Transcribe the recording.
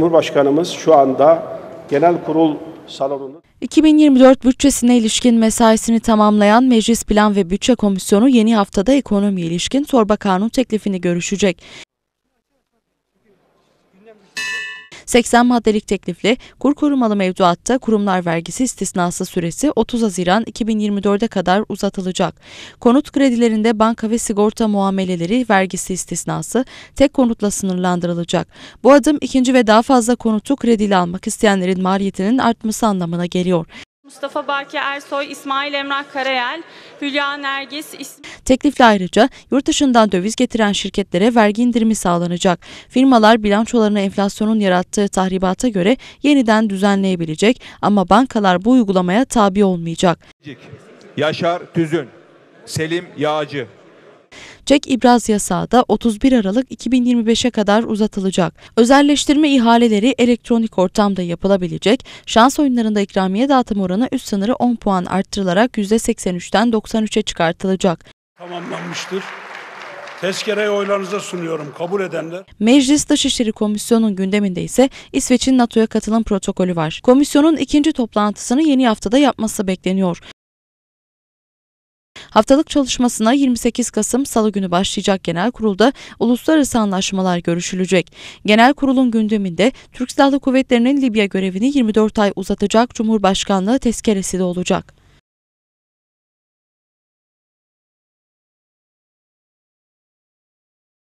Cumhurbaşkanımız şu anda genel kurul salonunda 2024 bütçesine ilişkin mesaisini tamamlayan Meclis Plan ve Bütçe Komisyonu yeni haftada ekonomiye ilişkin torba kanun teklifini görüşecek. 80 maddelik teklifle kur korumalı mevduatta kurumlar vergisi istisnası süresi 30 Haziran 2024'e kadar uzatılacak. Konut kredilerinde banka ve sigorta muameleleri vergisi istisnası tek konutla sınırlandırılacak. Bu adım ikinci ve daha fazla konutu krediyle almak isteyenlerin maliyetinin artması anlamına geliyor. Mustafa Baki Ersoy, İsmail Emrah Karayel, Hülya Nergis. İs... Teklifle ayrıca yurt dışından döviz getiren şirketlere vergi indirimi sağlanacak. Firmalar bilançolarını enflasyonun yarattığı tahribata göre yeniden düzenleyebilecek ama bankalar bu uygulamaya tabi olmayacak. Yaşar Tüzün, Selim Yağcı, çek ibraz yasağı da 31 Aralık 2025'e kadar uzatılacak. Özelleştirme ihaleleri elektronik ortamda yapılabilecek, şans oyunlarında ikramiye dağıtım oranı üst sınırı 10 puan arttırılarak %83'ten 93'e çıkartılacak. Tamamlanmıştır. Tezkereyi oylarınıza sunuyorum kabul edenler. Meclis Dışişleri Komisyonu'nun gündeminde ise İsveç'in NATO'ya katılım protokolü var. Komisyonun ikinci toplantısını yeni haftada yapması bekleniyor. Haftalık çalışmasına 28 Kasım Salı günü başlayacak genel kurulda uluslararası anlaşmalar görüşülecek. Genel kurulun gündeminde Türk Silahlı Kuvvetleri'nin Libya görevini 24 ay uzatacak Cumhurbaşkanlığı tezkeresi de olacak.